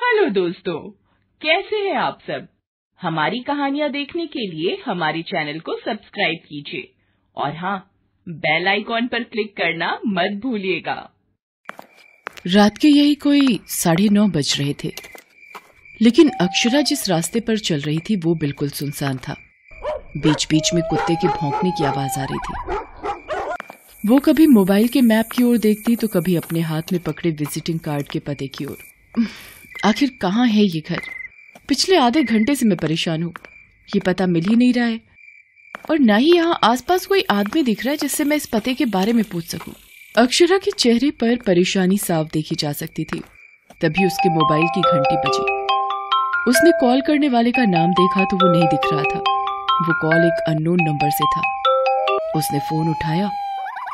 hello दोस्तों कैसे हैं आप सब हमारी कहानियाँ देखने के लिए हमारे चैनल को सब्सक्राइब कीजिए और हाँ बेल आइकॉन पर क्लिक करना मत भूलिएगा रात के यही कोई साढ़े नौ बज रहे थे लेकिन अक्षरा जिस रास्ते पर चल रही थी वो बिल्कुल सुनसान था बीच बीच में कुत्ते के भौंकने की आवाज आ रही थी वो कभी मोबाइल के मैप की ओर देखती तो कभी अपने हाथ में पकड़े विजिटिंग कार्ड के पते की ओर आखिर कहाँ है ये घर पिछले आधे घंटे से मैं परेशान हूँ ये पता मिल ही नहीं रहा है और ना ही यहाँ आसपास कोई आदमी दिख रहा है जिससे मैं इस पते के बारे में पूछ सकूँ अक्षरा के चेहरे पर परेशानी साफ देखी जा सकती थी तभी उसके मोबाइल की घंटी बजी उसने कॉल करने वाले का नाम देखा तो वो नहीं दिख रहा था वो कॉल एक अननोन नंबर से था उसने फोन उठाया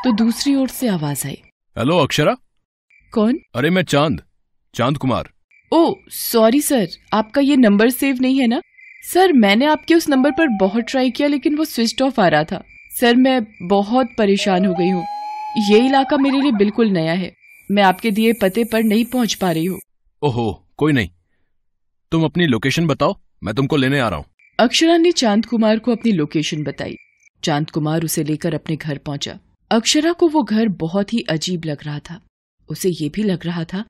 तो दूसरी ओर से आवाज आई हेलो अक्षरा कौन अरे मैं चांद चांद कुमार ओ सॉरी सर आपका ये नंबर सेव नहीं है ना सर मैंने आपके उस नंबर पर बहुत ट्राई किया लेकिन वो स्विच ऑफ आ रहा था सर मैं बहुत परेशान हो गई हूँ ये इलाका मेरे लिए बिल्कुल नया है मैं आपके दिए पते पर नहीं पहुँच पा रही हूँ ओहो कोई नहीं तुम अपनी लोकेशन बताओ मैं तुमको लेने आ रहा हूँ अक्षरा ने चांद कुमार को अपनी लोकेशन बताई चांद कुमार उसे लेकर अपने घर पहुंचा अक्षरा को वो घर बहुत ही अजीब लग रहा था उसे ये भी लग रहा था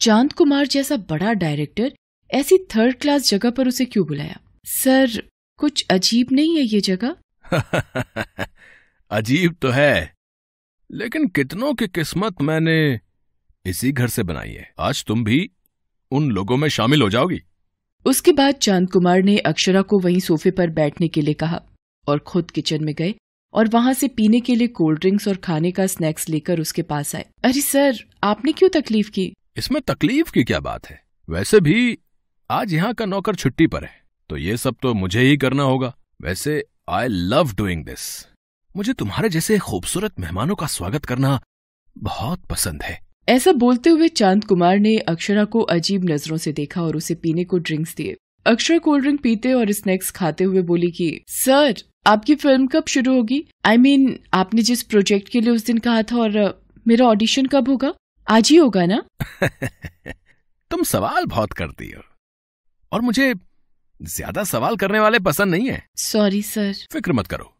चांद कुमार जैसा बड़ा डायरेक्टर ऐसी थर्ड क्लास जगह पर उसे क्यों बुलाया सर कुछ अजीब नहीं है ये जगह अजीब तो है लेकिन कितनों की किस्मत मैंने इसी घर से बनाई है आज तुम भी उन लोगों में शामिल हो जाओगी उसके बाद चांद कुमार ने अक्षरा को वहीं सोफे पर बैठने के लिए कहा और खुद किचन में गए और वहां से पीने के लिए कोल्ड ड्रिंक्स और खाने का स्नैक्स लेकर उसके पास आए अरे सर आपने क्यों तकलीफ की इसमें तकलीफ की क्या बात है वैसे भी आज यहाँ का नौकर छुट्टी पर है तो ये सब तो मुझे ही करना होगा वैसे आई लव डूइंग दिस मुझे तुम्हारे जैसे खूबसूरत मेहमानों का स्वागत करना बहुत पसंद है ऐसा बोलते हुए चांद कुमार ने अक्षरा को अजीब नजरों से देखा और उसे पीने को ड्रिंक्स दिए अक्षरा कोल्ड ड्रिंक पीते और स्नैक्स खाते हुए बोली कि सर आपकी फिल्म कब शुरू होगी आई I मीन mean, आपने जिस प्रोजेक्ट के लिए उस दिन कहा था और मेरा ऑडिशन कब होगा आज ही होगा ना तुम सवाल बहुत करती हो और मुझे ज्यादा सवाल करने वाले पसंद नहीं है सॉरी सर फिक्र मत करो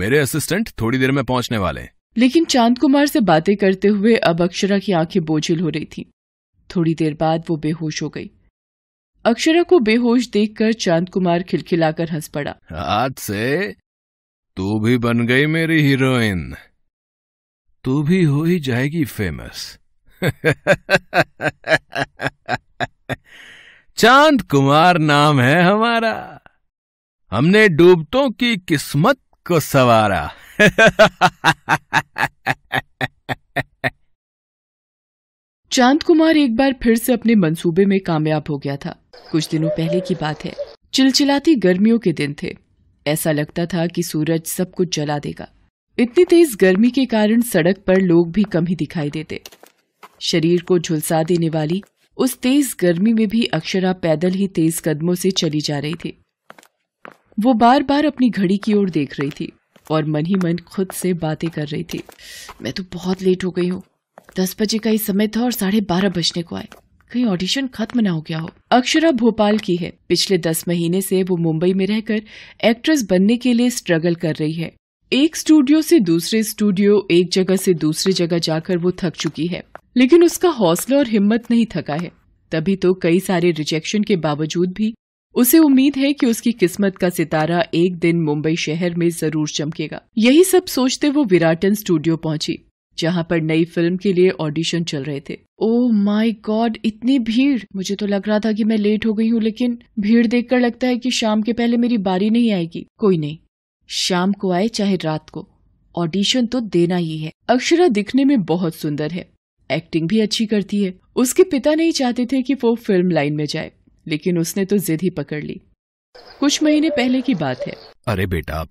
मेरे असिस्टेंट थोड़ी देर में पहुंचने वाले हैं लेकिन चांद कुमार से बातें करते हुए अब अक्षरा की आंखें बोझिल हो रही थी थोड़ी देर बाद वो बेहोश हो गई अक्षरा को बेहोश देखकर चांद कुमार खिलखिलाकर हंस पड़ा आज से तू भी बन गई मेरी हीरोइन तू भी हो ही जाएगी फेमस चांद कुमार नाम है हमारा हमने डूबतों की किस्मत को सवारा चांद कुमार एक बार फिर से अपने मंसूबे में कामयाब हो गया था कुछ दिनों पहले की बात है चिलचिलाती गर्मियों के दिन थे ऐसा लगता था कि सूरज सब कुछ जला देगा इतनी तेज गर्मी के कारण सड़क पर लोग भी कम ही दिखाई देते शरीर को झुलसा देने वाली उस तेज गर्मी में भी अक्षरा पैदल ही तेज कदमों से चली जा रही थी वो बार बार अपनी घड़ी की ओर देख रही थी और मन ही मन खुद से बातें कर रही थी मैं तो बहुत लेट हो गई हूँ दस बजे का ही समय था और साढ़े बारह बजने को आए कहीं ऑडिशन खत्म ना हो गया हो अक्षरा भोपाल की है पिछले दस महीने से वो मुंबई में रहकर एक्ट्रेस बनने के लिए स्ट्रगल कर रही है एक स्टूडियो से दूसरे स्टूडियो एक जगह से दूसरी जगह जाकर वो थक चुकी है लेकिन उसका हौसला और हिम्मत नहीं थका है तभी तो कई सारे रिजेक्शन के बावजूद भी उसे उम्मीद है कि उसकी किस्मत का सितारा एक दिन मुंबई शहर में जरूर चमकेगा यही सब सोचते वो विराटन स्टूडियो पहुंची जहां पर नई फिल्म के लिए ऑडिशन चल रहे थे ओ माय गॉड इतनी भीड़ मुझे तो लग रहा था कि मैं लेट हो गई हूँ लेकिन भीड़ देखकर लगता है कि शाम के पहले मेरी बारी नहीं आएगी कोई नहीं शाम को आए चाहे रात को ऑडिशन तो देना ही है अक्षरा दिखने में बहुत सुंदर है एक्टिंग भी अच्छी करती है उसके पिता नहीं चाहते थे कि वो फिल्म लाइन में जाए लेकिन उसने तो जिद ही पकड़ ली कुछ महीने पहले की बात है अरे बेटा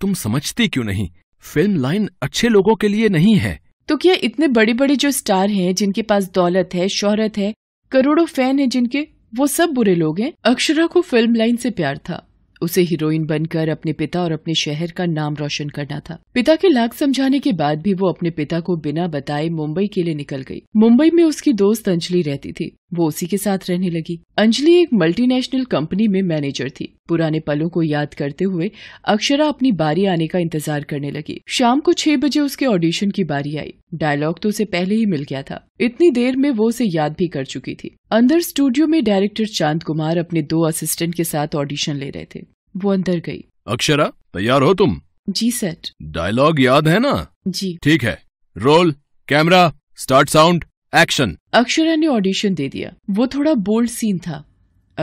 तुम समझती क्यों नहीं फिल्म लाइन अच्छे लोगों के लिए नहीं है तो क्या इतने बड़े बड़े जो स्टार हैं जिनके पास दौलत है शोहरत है करोड़ों फैन हैं जिनके वो सब बुरे लोग हैं अक्षरा को फिल्म लाइन से प्यार था उसे हीरोइन बनकर अपने पिता और अपने शहर का नाम रोशन करना था पिता के लाख समझाने के बाद भी वो अपने पिता को बिना बताए मुंबई के लिए निकल गई मुंबई में उसकी दोस्त अंजलि रहती थी वो उसी के साथ रहने लगी अंजलि एक मल्टीनेशनल कंपनी में मैनेजर थी पुराने पलों को याद करते हुए अक्षरा अपनी बारी आने का इंतजार करने लगी शाम को छह बजे उसके ऑडिशन की बारी आई डायलॉग तो उसे पहले ही मिल गया था इतनी देर में वो उसे याद भी कर चुकी थी अंदर स्टूडियो में डायरेक्टर चांद कुमार अपने दो असिस्टेंट के साथ ऑडिशन ले रहे थे वो अंदर गई अक्षरा तैयार हो तुम जी सर डायलॉग याद है ना जी ठीक है roll camera start sound action Akshara ने ऑडिशन दे दिया वो थोड़ा बोल्ड सीन था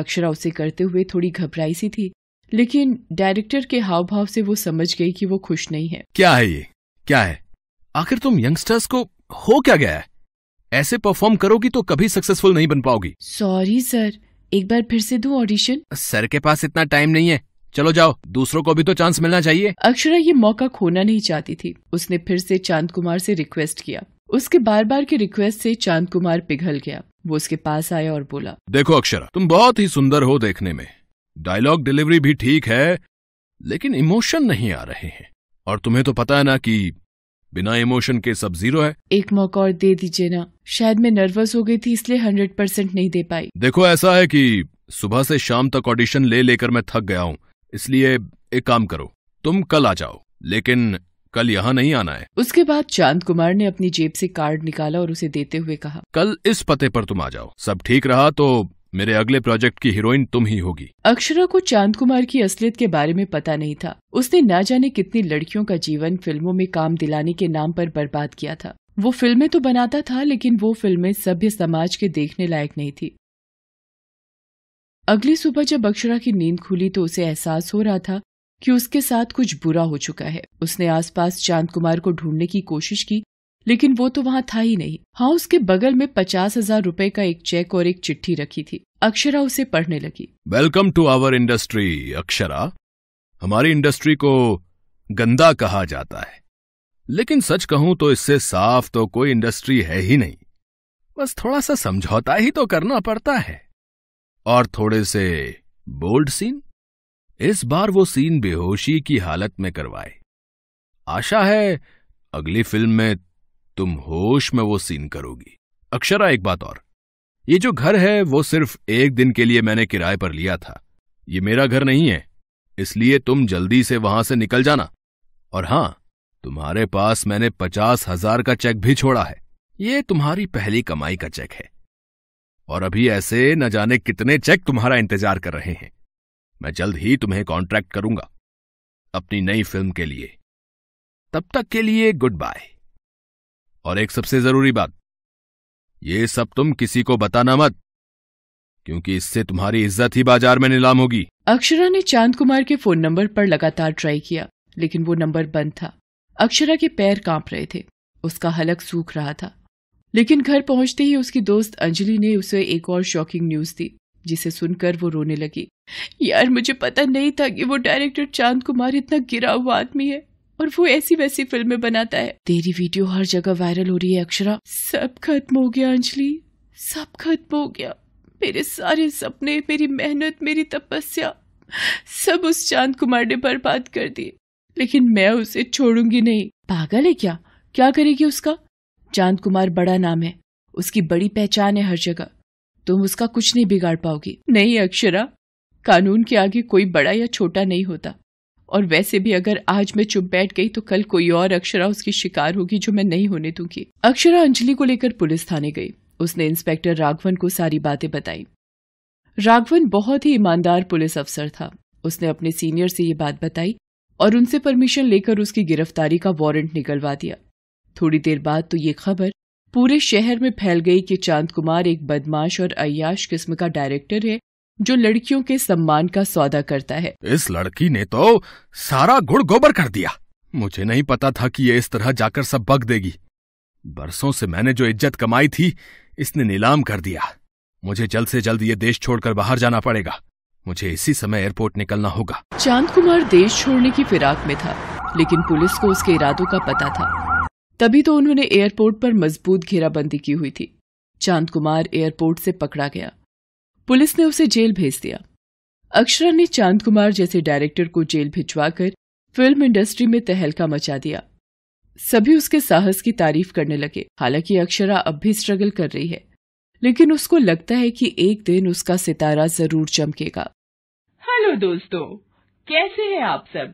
अक्षरा उसे करते हुए थोड़ी घबराई सी थी लेकिन डायरेक्टर के हाव भाव से वो समझ गई कि वो खुश नहीं है क्या है ये क्या है आखिर तुम यंगस्टर्स को हो क्या गया है ऐसे परफॉर्म करोगी तो कभी सक्सेसफुल नहीं बन पाओगी सॉरी सर एक बार फिर से दू ऑडिशन सर के पास इतना टाइम नहीं है चलो जाओ दूसरों को भी तो चांस मिलना चाहिए अक्षरा ये मौका खोना नहीं चाहती थी उसने फिर से चांद कुमार से रिक्वेस्ट किया उसके बार बार की रिक्वेस्ट से चांद कुमार पिघल गया वो उसके पास आया और बोला देखो अक्षरा तुम बहुत ही सुंदर हो देखने में डायलॉग डिलीवरी भी ठीक है लेकिन इमोशन नहीं आ रहे हैं और तुम्हें तो पता है ना कि बिना इमोशन के सब जीरो है एक मौका और दे दीजिए ना शायद मैं नर्वस हो गई थी इसलिए हंड्रेड परसेंट नहीं दे पाई देखो ऐसा है कि सुबह से शाम तक ऑडिशन ले लेकर मैं थक गया हूँ इसलिए एक काम करो तुम कल आ जाओ लेकिन कल यहाँ नहीं आना है उसके बाद चांद कुमार ने अपनी जेब से कार्ड निकाला और उसे देते हुए कहा कल इस पते पर तुम आ जाओ सब ठीक रहा तो मेरे अगले प्रोजेक्ट की हीरोइन तुम ही होगी अक्षरा को चांद कुमार की असलियत के बारे में पता नहीं था उसने न जाने कितनी लड़कियों का जीवन फिल्मों में काम दिलाने के नाम पर बर्बाद किया था वो फिल्में तो बनाता था लेकिन वो फिल्में सभ्य समाज के देखने लायक नहीं थी अगली सुबह जब अक्षरा की नींद खुली तो उसे एहसास हो रहा था कि उसके साथ कुछ बुरा हो चुका है उसने आसपास चांद कुमार को ढूंढने की कोशिश की लेकिन वो तो वहाँ था ही नहीं हाँ उसके बगल में पचास हजार रूपए का एक चेक और एक चिट्ठी रखी थी अक्षरा उसे पढ़ने लगी welcome to our industry Akshara हमारी इंडस्ट्री को गंदा कहा जाता है लेकिन सच कहूं तो इससे साफ तो कोई इंडस्ट्री है ही नहीं बस थोड़ा सा समझौता ही तो करना पड़ता है और थोड़े से बोल्ड सीन इस बार वो सीन बेहोशी की हालत में करवाए आशा है अगली फिल्म में तुम होश में वो सीन करोगी अक्षरा एक बात और ये जो घर है वो सिर्फ एक दिन के लिए मैंने किराए पर लिया था ये मेरा घर नहीं है इसलिए तुम जल्दी से वहां से निकल जाना और हां तुम्हारे पास मैंने पचास हजार का चेक भी छोड़ा है ये तुम्हारी पहली कमाई का चेक है और अभी ऐसे न जाने कितने चेक तुम्हारा इंतजार कर रहे हैं मैं जल्द ही तुम्हें कॉन्ट्रैक्ट करूंगा अपनी नई फिल्म के लिए तब तक के लिए गुड बाय और एक सबसे जरूरी बात ये सब तुम किसी को बताना मत क्योंकि इससे तुम्हारी इज्जत ही बाजार में नीलाम होगी अक्षरा ने चांद कुमार के फोन नंबर पर लगातार ट्राई किया लेकिन वो नंबर बंद था अक्षरा के पैर कांप रहे थे उसका हलक सूख रहा था लेकिन घर पहुंचते ही उसकी दोस्त अंजलि ने उसे एक और शॉकिंग न्यूज दी जिसे सुनकर वो रोने लगी यार मुझे पता नहीं था कि वो डायरेक्टर चांद कुमार इतना गिरा हुआ आदमी है और वो ऐसी वैसी फिल्में बनाता है तेरी वीडियो हर जगह वायरल हो रही है अक्षरा सब खत्म हो गया अंजलि सब खत्म हो गया मेरे सारे सपने मेरी मेहनत मेरी तपस्या सब उस चांद कुमार ने बर्बाद कर दिए लेकिन मैं उसे छोड़ूंगी नहीं पागल है क्या क्या करेगी उसका चांद कुमार बड़ा नाम है उसकी बड़ी पहचान है हर जगह तुम उसका कुछ नहीं बिगाड़ पाओगी नहीं अक्षरा कानून के आगे कोई बड़ा या छोटा नहीं होता और वैसे भी अगर आज मैं चुप बैठ गई तो कल कोई और अक्षरा उसकी शिकार होगी जो मैं नहीं होने दूंगी अक्षरा अंजलि को लेकर पुलिस थाने गई उसने इंस्पेक्टर राघवन को सारी बातें बताई राघवन बहुत ही ईमानदार पुलिस अफसर था उसने अपने सीनियर से ये बात बताई और उनसे परमिशन लेकर उसकी गिरफ्तारी का वारंट निकलवा दिया थोड़ी देर बाद तो ये खबर पूरे शहर में फैल गई कि चांद कुमार एक बदमाश और अयाश किस्म का डायरेक्टर है जो लड़कियों के सम्मान का सौदा करता है इस लड़की ने तो सारा गुड़ गोबर कर दिया मुझे नहीं पता था कि ये इस तरह जाकर सब बग देगी बरसों से मैंने जो इज्जत कमाई थी इसने नीलाम कर दिया मुझे जल्द से जल्द ये देश छोड़कर बाहर जाना पड़ेगा मुझे इसी समय एयरपोर्ट निकलना होगा चांद कुमार देश छोड़ने की फिराक में था लेकिन पुलिस को उसके इरादों का पता था तभी तो उन्होंने एयरपोर्ट पर मजबूत घेराबंदी की हुई थी चांद कुमार एयरपोर्ट से पकड़ा गया पुलिस ने उसे जेल भेज दिया अक्षरा ने चांद कुमार जैसे डायरेक्टर को जेल भिजवाकर फिल्म इंडस्ट्री में तहलका मचा दिया सभी उसके साहस की तारीफ करने लगे हालांकि अक्षरा अब भी स्ट्रगल कर रही है लेकिन उसको लगता है कि एक दिन उसका सितारा जरूर चमकेगा हेलो दोस्तों कैसे हैं आप सब